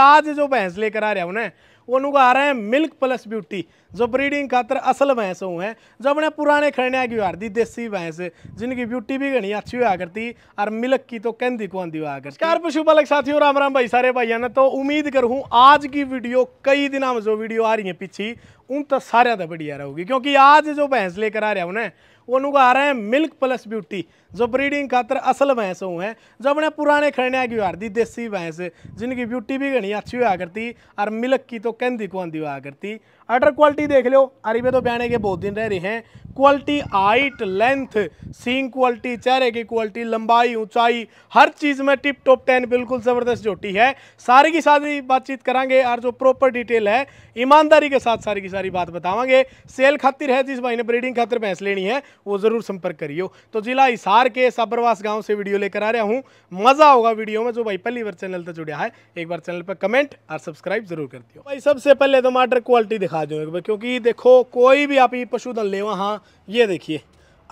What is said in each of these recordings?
आज जो भैंस लेकर आ रहा हूँ ना उन्होंने आ रहा है मिल्क प्लस ब्यूटी जो ब्रीडिंग खातर असल भैंस हूँ है जो अपने पुराने खड़ने की हार दी देसी भैंस जिनकी ब्यूटी भी घनी अच्छी हुआ करती और मिल्क की तो कहती कौंदी हुआ करती कार पशुपालक साथियों राम राम भाई सारे भाइयों ने तो उम्मीद करूँ आज की वीडियो कई दिनों में जो वीडियो आ रही है पीछे उन तो सारे तो बढ़िया रहूगी क्योंकि आज जो भैंस लेकर आ रहा उन्हें उनका आ रहा है मिल्क प्लस ब्यूटी जो ब्रीडिंग खातर असल भैंस हूँ है जो अपने पुराने खड़ने की हार दी देसी भैंस जिनकी ब्यूटी भी घनी अच्छी हुआ करती और मिल्क की तो कहती कौन हुआ करती अर्डर क्वालिटी देख लो अरे तो बहने के बहुत दिन रह रहे हैं क्वालिटी हाइट लेंथ सींग क्वालिटी चेहरे की क्वालिटी लंबाई ऊंचाई हर चीज़ में टिप टॉप टेन बिल्कुल ज़बरदस्त जोटी है सारी की सारी बातचीत करांगे और जो प्रॉपर डिटेल है ईमानदारी के साथ सारी की सारी बात बतावांगे सेल खातिर है जिस भाई ने ब्रीडिंग खातिर भैंस लेनी है वो ज़रूर संपर्क करियो तो जिला हिसार के साबरवास गाँव से वीडियो लेकर आ रहा हूँ मज़ा होगा वीडियो में जो भाई पहली बार चैनल तक जुड़ा है एक बार चैनल पर कमेंट और सब्सक्राइब जरूर कर दियो भाई सबसे पहले तो माटर क्वालिटी दिखा दो क्योंकि देखो कोई भी आप ये पशुधन लेवा हाँ ये देखिए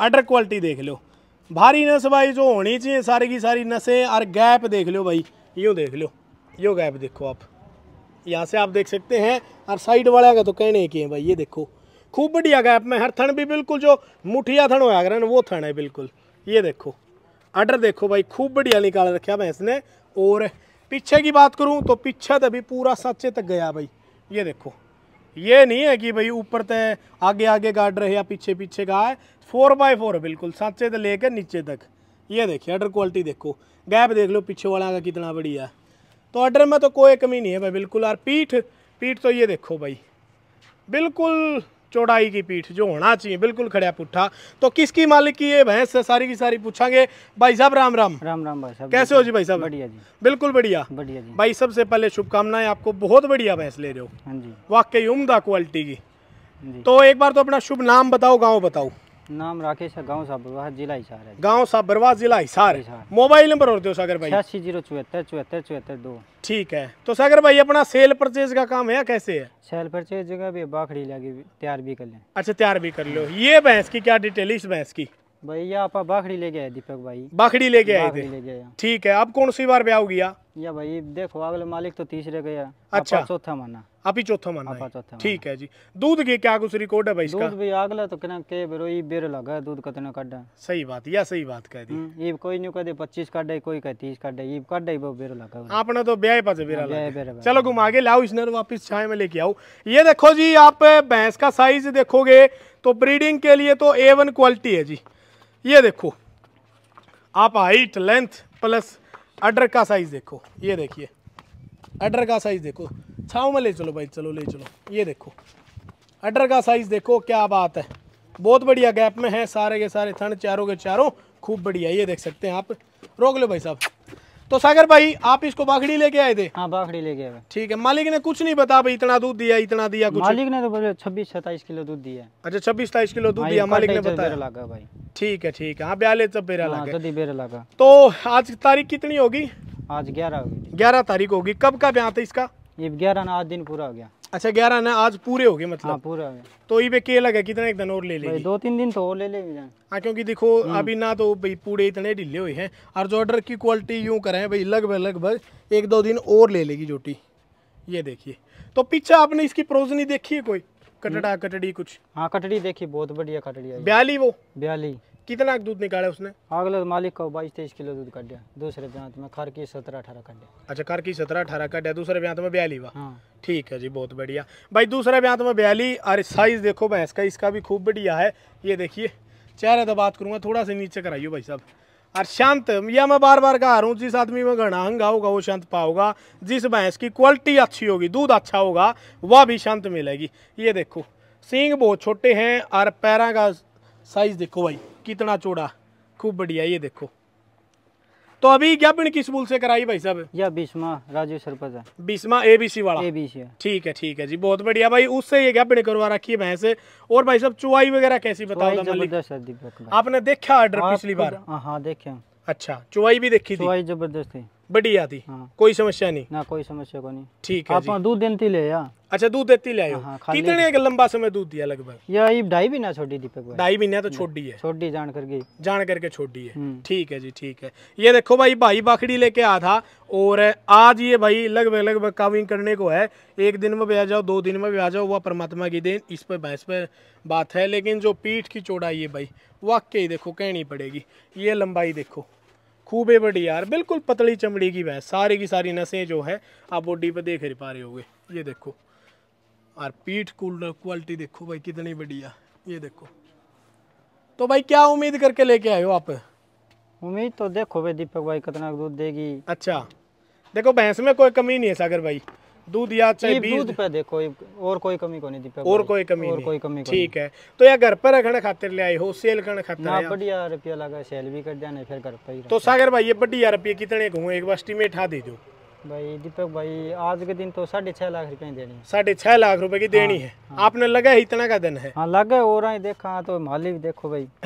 अडर क्वालिटी देख लो भारी नस भाई जो होनी चाहिए सारी की सारी नसें और गैप देख लो भाई यूँ देख लो यो गैप देखो आप यहाँ से आप देख सकते हैं और साइड वाले का तो कहने के हैं भाई ये देखो खूब बढ़िया गैप में हर थन भी बिल्कुल जो मुठिया थन होया कर वो थन है बिल्कुल ये देखो अडर देखो भाई खूब बढ़िया निकाल रखा भैंस ने और पीछे की बात करूँ तो पीछे तो पूरा साचे तक गया भाई ये देखो ये नहीं है कि भाई ऊपर तो आगे आगे गाड़ रहे या पीछे पीछे का है फोर बाय फोर बिल्कुल सांचे ले लेकर नीचे तक ये देखिए अडर क्वालिटी देखो गैप देख लो पीछे वाला का कितना बढ़िया है तो अडर में तो कोई कमी नहीं है भाई बिल्कुल और पीठ पीठ तो ये देखो भाई बिल्कुल चौड़ाई की पीठ जो होना चाहिए बिल्कुल खड़ा पुट्ठा तो किसकी मालिक की ये भैंस सारी की सारी पूछांगे भाई साहब राम राम राम राम भाई साहब कैसे हो जी भाई साहब बढ़िया जी बिल्कुल बढ़िया बढ़िया जी भाई सबसे पहले शुभकामनाएं आपको बहुत बढ़िया भैंस ले रहे हो हाँ वाकई उमदा क्वालिटी की तो एक बार तो अपना शुभ नाम बताओ गाँव बताओ नाम राकेश है गांव साबरवा जिला हिसार है गांव साबरवा जिला हिसार मोबाइल नंबर और दो सागर भाई छियासी जीरो चौहत्तर चौहत्तर चौहत्तर दो ठीक है तो सागर भाई अपना सेल परचेज का काम है कैसे है सेल परचेज जगह भी बाखड़ी लगी तैयार भी कर लें अच्छा तैयार भी कर लो ये भैंस की क्या डिटेल इस भैंस की भैया आप बाखड़ी ले गए दीपक भाई बाखड़ी ले गए आए थे ठीक है आप कौन सी बार ब्याह गया या भाई देखो अगले मालिक तो तीसरे गया अच्छा चौथा माना आप ही चौथा माना आपा चौथा ठीक है जी दूध की क्या कुछ रिकॉर्ड है भाई दूध भी अगला तो कितना के बेरोई बेर लगा दूध कितना काटा सही बात या सही बात कह दी ये हम्म, कोई नहीं कहते 25 काटे कोई कह 30 काटे ये काटे वो बेर लगा आपने तो ब्याह पास हाँ, बेरा लगा चलो घुमा के लाओ इसने नर तो वापस छाए में लेके आओ ये देखो जी आप भैंस का साइज देखोगे तो ब्रीडिंग के लिए तो ए क्वालिटी है जी ये देखो आप हाइट लेंथ प्लस अडर का साइज़ देखो ये देखिए अडर का साइज़ देखो छाव में ले चलो भाई चलो ले चलो ये देखो अडर का साइज़ देखो क्या बात है बहुत बढ़िया गैप में है सारे के सारे थन चारों के चारों खूब बढ़िया ये देख सकते हैं आप रोक लो भाई साहब तो सागर भाई आप इसको बाखड़ी लेके आए थे हाँ बाखड़ी लेके आए ठीक है मालिक ने कुछ नहीं बताया भाई इतना दूध दिया इतना दिया कुछ मालिक ने तो छब्बीस सत्ताईस किलो दूध दिया अच्छा छब्बीस सत्ताईस किलो दूध हाँ, दिया मालिक ने बताया लगा भाई ठीक है ठीक है हाँ बेरा हाँ, लगा बेरा लगा तो आज तारीख कितनी होगी आज ग्यारह होगी ग्यारह तारीख होगी कब का ब्याह था इसका ये ग्यारह आज दिन पूरा हो गया अच्छा ग्यारह ना आज पूरे हो गए मतलब हाँ, पूरे हो गए तो ये के लगा कितना एक दिन और ले लेंगे दो तीन दिन तो और ले लेंगे हाँ क्योंकि देखो हम्म। अभी ना तो भाई पूरे इतने ढीले हुए हैं और जो ऑर्डर की क्वालिटी यूँ करें भाई लगभग लगभग एक दो दिन और ले लेगी जोटी ये देखिए तो पीछे आपने इसकी प्रोजनी देखी है कोई कटड़ा हम्म। कटड़ी कुछ हाँ कटड़ी देखी बहुत बढ़िया कटड़ी है ब्याली वो ब्याली कितना दूध निकाला उसने हाँ, अगले मालिक को बाईस तेईस किलो दूध काट दिया दूसरे ब्यांत में खर की सत्रह अठारह काट दिया अच्छा खर की सत्रह अठारह काट दिया दूसरे ब्यांत में बयाली हुआ हाँ। ठीक है जी बहुत बढ़िया भाई दूसरे ब्यांत में बयाली और साइज देखो भैंस का इसका भी खूब बढ़िया है ये देखिए चेहरे तो बात करूँगा थोड़ा सा नीचे कराइयो भाई साहब और शांत यह मैं बार बार कह रहा हूँ जिस आदमी में घना हंगा होगा वो शांत पाओगा जिस भैंस की क्वालिटी अच्छी होगी दूध अच्छा होगा वह भी शांत मिलेगी ये देखो सींग बहुत छोटे हैं और पैरों का साइज़ देखो भाई कितना चौड़ा खूब बढ़िया ये देखो तो अभी ज्ञापन किस मूल से कराई भाई साहब या बीसमा राजू सरपंच बीसवा एबीसी वाला एबीसी ठीक है ठीक है जी बहुत बढ़िया भाई उससे ये ज्ञापन करवा रखी है भैंस और भाई साहब चुआई वगैरह कैसी बताओ आपने देखा ऑर्डर पिछली बार हाँ देखे अच्छा चुवाई भी देखी थी जबरदस्त थी बढ़िया थी हाँ। कोई समस्या नहीं ना कोई समस्या को नहीं ठीक है आप दूध देने ले या अच्छा दूध देती ले आयो हाँ, हाँ कितने लंबा समय दूध दिया लगभग या ये ढाई महीना छोटी दीपक भाई ढाई महीना तो छोटी है छोटी जान करके जान करके छोटी है हम्म। ठीक है जी ठीक है ये देखो भाई भाई बाखड़ी लेके आ था और आज ये भाई लगभग लगभग काविंग करने को है एक दिन में भी जाओ दो दिन में भी जाओ वह परमात्मा की देन इस पर भैंस पर बात है लेकिन जो पीठ की चौड़ाई है भाई वाकई देखो कहनी पड़ेगी ये लंबाई देखो खूबे बड़ी यार बिल्कुल पतली चमड़ी की भैंस सारी की सारी नसें जो है आप बॉडी पर देख पा रहे हो ये देखो और पीठ क्वालिटी देखो भाई कितनी बढ़िया ये देखो तो भाई क्या उम्मीद करके लेके आए हो आप उम्मीद तो देखो भाई दीपक भाई कितना दूध देगी अच्छा देखो भैंस में कोई कमी नहीं है सागर भाई दूध या चाहे दूध पे देखो और कोई कमी को नहीं दी और कोई कमी और कोई कमी ठीक है तो या घर पर रखने खातिर ले आई हो सेल करने खातिर ना बढ़िया रुपया लगा सेल भी कर दिया फिर घर पे ही तो सागर भाई ये बढ़िया रुपये कितने घूमे एक बार एस्टीमेट हाँ दे दो भाई दीपक भाई आज के दिन तो साढ़े छह लाख रुपए देनी है साढ़े छह लाख रुपए की देनी हाँ, है हाँ। आपने लगा है इतना का दिन है हाँ लगा और आई देखा तो माली भी देखो भाई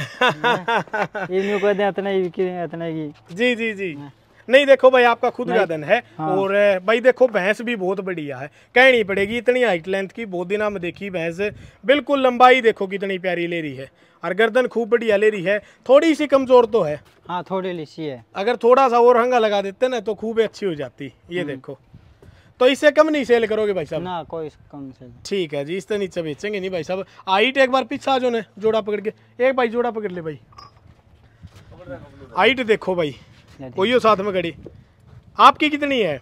इतने इतने की जी जी जी हाँ। नहीं देखो भाई आपका खुद का दिन है हाँ। और भाई देखो भैंस भी बहुत बढ़िया है कहनी पड़ेगी इतनी हाइट लेंथ की बहुत दिन हम देखी भैंस बिल्कुल लंबाई देखो कितनी प्यारी ले रही है और गर्दन खूब बढ़िया ले रही है थोड़ी सी कमजोर तो है हाँ थोड़ी सी है अगर थोड़ा सा और हंगा लगा देते ना तो खूब अच्छी हो जाती ये हम्म। देखो तो इससे कम नहीं सेल करोगे भाई साहब ना कोई कम सेल ठीक है जी इससे नीचे बेचेंगे नहीं भाई साहब हाइट एक बार पीछा जो ने जोड़ा पकड़ के एक भाई जोड़ा पकड़ ले भाई हाइट देखो भाई वही हो साथ में खड़ी आपकी कितनी है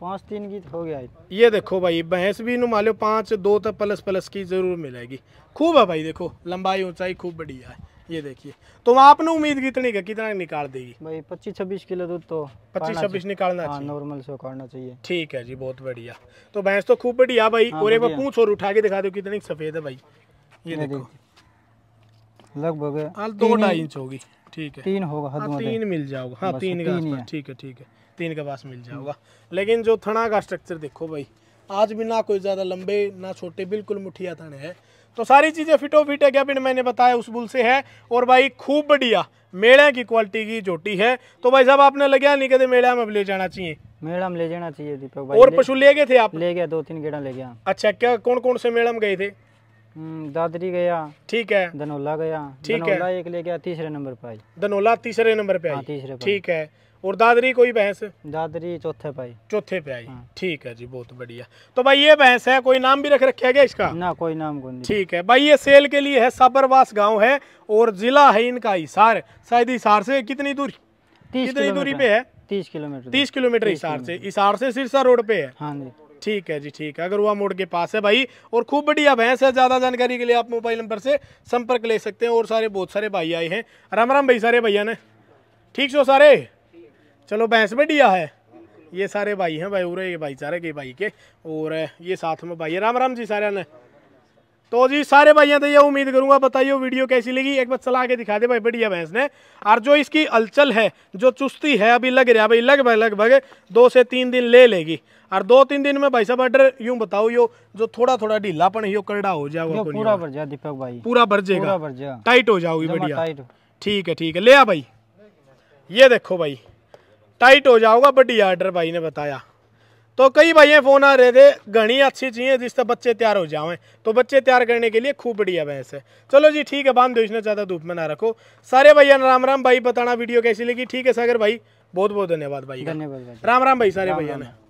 पाँच तीन की हो गया ये देखो भाई भैंस भी मान लो पाँच दो तक तो प्लस प्लस की ज़रूर मिलेगी खूब है भाई देखो लंबाई ऊंचाई खूब बढ़िया है ये देखिए तो आपने उम्मीद कितनी का कितना निकाल देगी भाई पच्चीस छब्बीस किलो दूध तो पच्चीस छब्बीस निकालना हाँ, नॉर्मल से उखाड़ना चाहिए ठीक है जी बहुत बढ़िया तो भैंस तो खूब बढ़िया भाई हाँ, और एक बार पूछ और उठा के दिखा दो कितनी सफ़ेद है भाई ये देखो लगभग हाँ, दो ढाई इंच होगी ठीक है तीन होगा हाँ, तीन मिल जाओगा हाँ तीन का ठीक है ठीक है तीन के पास मिल जाओगा लेकिन जो थना का स्ट्रक्चर देखो भाई आज भी ना कोई ज़्यादा लंबे ना छोटे बिल्कुल मुठिया थने हैं तो सारी चीज़ें फिटो फिट है बिन मैंने बताया उस बुल से है और भाई खूब बढ़िया मेड़े की क्वालिटी की जोटी है तो भाई साहब आपने लगे नहीं कहते मेड़ा में ले जाना चाहिए मेड़ा में ले जाना चाहिए दीपक भाई और पशु ले गए थे आप ले गए दो तीन गेड़ा ले गया अच्छा क्या कौन कौन से मेड़ा में गए थे हम्म, दादरी गया ठीक है धनोला गया ठीक है एक ले गया तीसरे नंबर पे आई धनोला तीसरे नंबर पे हाँ, आई तीसरे ठीक है और दादरी कोई भैंस दादरी चौथे पाई चौथे पे आई हाँ। ठीक है जी बहुत बढ़िया तो भाई ये भैंस है कोई नाम भी रख रखे गया इसका ना कोई नाम कोई ठीक है भाई ये सेल के लिए है साबरवास गांव है और जिला है इनका हिसार शायद हिसार से कितनी दूरी कितनी दूरी पे है तीस किलोमीटर तीस किलोमीटर हिसार से हिसार से सिरसा रोड पे है हाँ जी ठीक है जी ठीक है अगरवा मोड़ के पास है भाई और खूब बढ़िया भैंस है ज़्यादा जानकारी के लिए आप मोबाइल नंबर से संपर्क ले सकते हैं और सारे बहुत सारे भाई आए हैं राम राम भाई सारे भैया ने ठीक सो सारे चलो भैंस बढ़िया है ये सारे भाई हैं भाई उरे ये भाई सारे के भाई के और ये साथ में भाई है राम राम जी सारे ने तो जी सारे भाइयों तो ये उम्मीद करूंगा बताइए वीडियो कैसी लगी एक बार चला के दिखा दे भाई बढ़िया भैंस ने और जो इसकी अलचल है जो चुस्ती है अभी लग रहा है भाई लगभग लगभग दो से तीन दिन ले लेगी और दो तीन दिन में भाई साहब ऑर्डर यूं बताओ यो जो थोड़ा थोड़ा ढीलापन यो करड़ा हो जाओ पूरा भर जाए दीपक भाई पूरा भर जाएगा टाइट हो जाओगी बढ़िया ठीक है ठीक है ले आ भाई ये देखो भाई टाइट हो जाओगा बढ़िया ऑर्डर भाई ने बताया तो कई भाई फ़ोन आ रहे थे घनी अच्छी चाहिए जिससे बच्चे तैयार हो जाओ तो बच्चे तैयार करने के लिए खूब बढ़िया भैंस है चलो जी ठीक है बांध दो तो इसने ज़्यादा धूप में ना रखो सारे भैया राम राम भाई बताना वीडियो कैसी लगी ठीक है सागर भाई बहुत बहुत धन्यवाद भाई धन्यवाद राम राम भाई सारे भैया ने